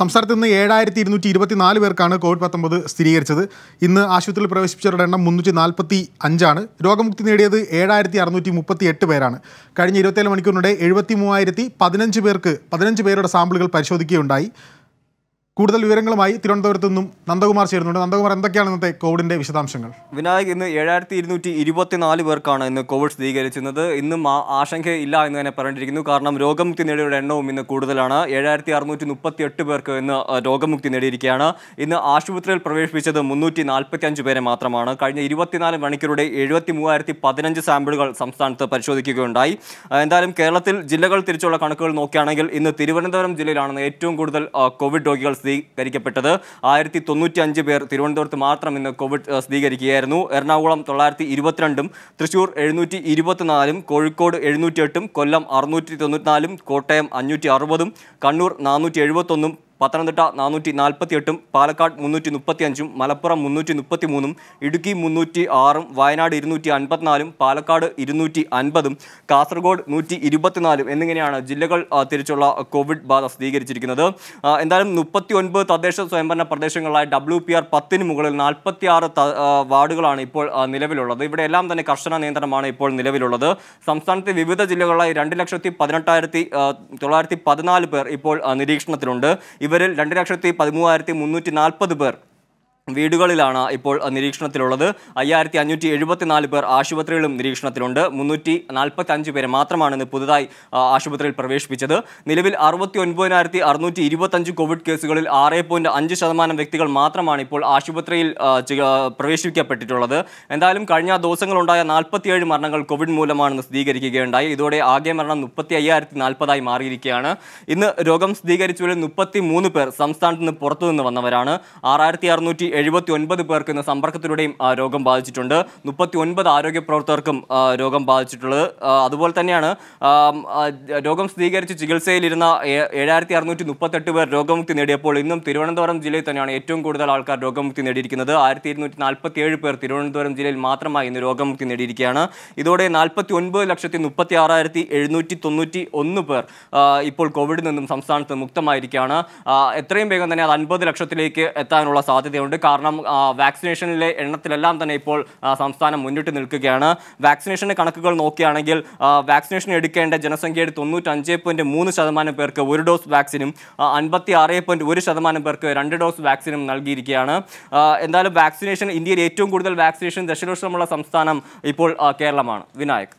സംസ്ഥാനത്ത് ഇന്ന് ഏഴായിരത്തി ഇരുന്നൂറ്റി ഇരുപത്തിനാല് പേർക്കാണ് കോവിഡ് പത്തൊമ്പത് സ്ഥിരീകരിച്ചത് ഇന്ന് ആശുപത്രിയിൽ പ്രവേശിപ്പിച്ചവരുടെ എണ്ണം മുന്നൂറ്റി നാൽപ്പത്തി അഞ്ചാണ് രോഗമുക്തി നേടിയത് ഏഴായിരത്തി അറുന്നൂറ്റി മുപ്പത്തി എട്ട് പേരാണ് കഴിഞ്ഞ ഇരുപത്തേഴ് മണിക്കൂറിനിടെ എഴുപത്തി മൂവായിരത്തി പതിനഞ്ച് പേർക്ക് പതിനഞ്ച് പേരുടെ സാമ്പിളുകൾ പരിശോധിക്കുകയുണ്ടായി കൂടുതൽ വിവരങ്ങളുമായി തിരുവനന്തപുരത്ത് നിന്നും നന്ദകുമാർ ചേരുന്നുണ്ട് നന്ദകുമാർ എന്തൊക്കെയാണ് ഇന്നത്തെ കോവിഡിന്റെ വിശദാംശങ്ങൾ വിനായക് ഇന്ന് ഏഴായിരത്തി ഇരുന്നൂറ്റി ഇരുപത്തിനാല് പേർക്കാണ് ഇന്ന് കോവിഡ് സ്ഥിരീകരിച്ചിരുന്നത് ഇന്നും ആശങ്കയില്ല എന്ന് തന്നെ പറഞ്ഞിരിക്കുന്നു കാരണം രോഗമുക്തി നേടിയവരുടെ എണ്ണവും ഇന്ന് കൂടുതലാണ് ഏഴായിരത്തി അറുന്നൂറ്റി മുപ്പത്തി എട്ട് പേർക്ക് ഇന്ന് രോഗമുക്തി നേടിയിരിക്കുകയാണ് ഇന്ന് ആശുപത്രിയിൽ പ്രവേശിപ്പിച്ചത് മുന്നൂറ്റി നാൽപ്പത്തി അഞ്ച് പേരെ മാത്രമാണ് കഴിഞ്ഞ ഇരുപത്തിനാല് മണിക്കൂറുടെ എഴുപത്തി മൂവായിരത്തി പതിനഞ്ച് സാമ്പിളുകൾ സംസ്ഥാനത്ത് പരിശോധിക്കുകയുണ്ടായി എന്തായാലും കേരളത്തിൽ ജില്ലകൾ തിരിച്ചുള്ള കണക്കുകൾ നോക്കുകയാണെങ്കിൽ ഇന്ന് തിരുവനന്തപുരം ജില്ലയിലാണ് ഏറ്റവും കൂടുതൽ കോവിഡ് രോഗികൾ സ്ഥിരീകരിക്കപ്പെട്ടത് ആയിരത്തി തൊണ്ണൂറ്റി അഞ്ച് പേർ തിരുവനന്തപുരത്ത് മാത്രം ഇന്ന് കോവിഡ് സ്ഥിരീകരിക്കുകയായിരുന്നു എറണാകുളം തൊള്ളായിരത്തി ഇരുപത്തിരണ്ടും തൃശൂർ എഴുന്നൂറ്റി ഇരുപത്തിനാലും കോഴിക്കോട് എഴുന്നൂറ്റി എട്ടും കൊല്ലം അറുന്നൂറ്റി തൊണ്ണൂറ്റിനാലും കോട്ടയം അഞ്ഞൂറ്റി അറുപതും കണ്ണൂർ നാനൂറ്റി എഴുപത്തൊന്നും പത്തനംതിട്ട നാനൂറ്റി നാൽപ്പത്തി എട്ടും പാലക്കാട് മുന്നൂറ്റി മുപ്പത്തി അഞ്ചും മലപ്പുറം മുന്നൂറ്റി മുപ്പത്തി മൂന്നും ഇടുക്കി മുന്നൂറ്റി ആറും വയനാട് ഇരുന്നൂറ്റി അൻപത്തിനാലും പാലക്കാട് ഇരുന്നൂറ്റി അൻപതും കാസർഗോഡ് നൂറ്റി ഇരുപത്തിനാലും എന്നിങ്ങനെയാണ് ജില്ലകൾ തിരിച്ചുള്ള കോവിഡ് ബാധ സ്ഥിരീകരിച്ചിരിക്കുന്നത് എന്തായാലും മുപ്പത്തി ഒൻപത് തദ്ദേശ സ്വയംഭരണ പ്രദേശങ്ങളായ ഡബ്ല്യു പി ആർ പത്തിന് മുകളിൽ നാൽപ്പത്തി ആറ് വാർഡുകളാണ് ഇപ്പോൾ നിലവിലുള്ളത് ഇവിടെ എല്ലാം തന്നെ കർശന നിയന്ത്രണമാണ് ഇപ്പോൾ നിലവിലുള്ളത് സംസ്ഥാനത്തെ വിവിധ ജില്ലകളിലായി രണ്ട് ലക്ഷത്തി പതിനെട്ടായിരത്തി തൊള്ളായിരത്തി പതിനാല് പേർ ഇപ്പോൾ നിരീക്ഷണത്തിലുണ്ട് ഇവരിൽ രണ്ട് ലക്ഷത്തി പതിമൂവായിരത്തി മുന്നൂറ്റി നാൽപ്പത് പേർ വീടുകളിലാണ് ഇപ്പോൾ നിരീക്ഷണത്തിലുള്ളത് അയ്യായിരത്തി അഞ്ഞൂറ്റി എഴുപത്തി നാല് പേർ ആശുപത്രികളിലും നിരീക്ഷണത്തിലുണ്ട് മുന്നൂറ്റി നാൽപ്പത്തി അഞ്ച് പേരെ മാത്രമാണ് ഇന്ന് പുതുതായി ആശുപത്രിയിൽ പ്രവേശിപ്പിച്ചത് നിലവിൽ അറുപത്തി ഒൻപതിനായിരത്തി അറുന്നൂറ്റി ഇരുപത്തഞ്ച് കോവിഡ് കേസുകളിൽ ആറ് പോയിൻറ്റ് അഞ്ച് ശതമാനം വ്യക്തികൾ മാത്രമാണ് ഇപ്പോൾ ആശുപത്രിയിൽ പ്രവേശിപ്പിക്കപ്പെട്ടിട്ടുള്ളത് എന്തായാലും കഴിഞ്ഞ ദിവസങ്ങളുണ്ടായ നാൽപ്പത്തിയേഴ് മരണങ്ങൾ കോവിഡ് മൂലമാണെന്ന് സ്ഥിരീകരിക്കുകയുണ്ടായി ഇതോടെ ആകെ മരണം മുപ്പത്തി അയ്യായിരത്തി നാൽപ്പതായി മാറിയിരിക്കുകയാണ് ഇന്ന് രോഗം സ്ഥിരീകരിച്ചവരിൽ മുപ്പത്തി മൂന്ന് പേർ സംസ്ഥാനത്ത് നിന്ന് പുറത്തുനിന്ന് വന്നവരാണ് ആറായിരത്തി അറുന്നൂറ്റി എഴുപത്തി ഒൻപത് പേർക്ക് ഇന്ന് സമ്പർക്കത്തിലൂടെയും രോഗം ബാധിച്ചിട്ടുണ്ട് മുപ്പത്തി ഒൻപത് ആരോഗ്യ പ്രവർത്തകർക്കും രോഗം ബാധിച്ചിട്ടുള്ളത് അതുപോലെ തന്നെയാണ് രോഗം സ്ഥിരീകരിച്ച് ചികിത്സയിലിരുന്ന ഏഴായിരത്തി അറുന്നൂറ്റി മുപ്പത്തെട്ട് പേർ രോഗമുക്തി നേടിയപ്പോൾ ഇന്നും തിരുവനന്തപുരം ജില്ലയിൽ തന്നെയാണ് ഏറ്റവും കൂടുതൽ ആൾക്കാർ രോഗമുക്തി നേടിയിരിക്കുന്നത് ആയിരത്തി ഇരുന്നൂറ്റി നാൽപ്പത്തി ഏഴ് പേർ തിരുവനന്തപുരം ജില്ലയിൽ മാത്രമായി ഇന്ന് രോഗമുക്തി നേടിയിരിക്കുകയാണ് ഇതോടെ നാൽപ്പത്തി ഒൻപത് ലക്ഷത്തി മുപ്പത്തി ആറായിരത്തി എഴുന്നൂറ്റി തൊണ്ണൂറ്റി ഒന്ന് പേർ ഇപ്പോൾ കോവിഡിൽ നിന്നും സംസ്ഥാനത്ത് മുക്തമായിരിക്കുകയാണ് എത്രയും വേഗം തന്നെ അത് അൻപത് ലക്ഷത്തിലേക്ക് എത്താനുള്ള സാധ്യതയുണ്ട് കാരണം വാക്സിനേഷനിലെ എണ്ണത്തിലെല്ലാം തന്നെ ഇപ്പോൾ സംസ്ഥാനം മുന്നിട്ട് നിൽക്കുകയാണ് വാക്സിനേഷൻ്റെ കണക്കുകൾ നോക്കുകയാണെങ്കിൽ വാക്സിനേഷൻ എടുക്കേണ്ട ജനസംഖ്യയുടെ തൊണ്ണൂറ്റഞ്ച് പോയിൻറ്റ് മൂന്ന് ശതമാനം പേർക്ക് ഒരു ഡോസ് വാക്സിനും അൻപത്തി ആറ് പോയിൻറ്റ് ഒരു ശതമാനം പേർക്ക് രണ്ട് ഡോസ് വാക്സിനും നൽകിയിരിക്കുകയാണ് എന്തായാലും വാക്സിനേഷൻ ഇന്ത്യയിൽ ഏറ്റവും കൂടുതൽ വാക്സിനേഷൻ ദശലക്ഷമുള്ള സംസ്ഥാനം ഇപ്പോൾ കേരളമാണ് വിനായക്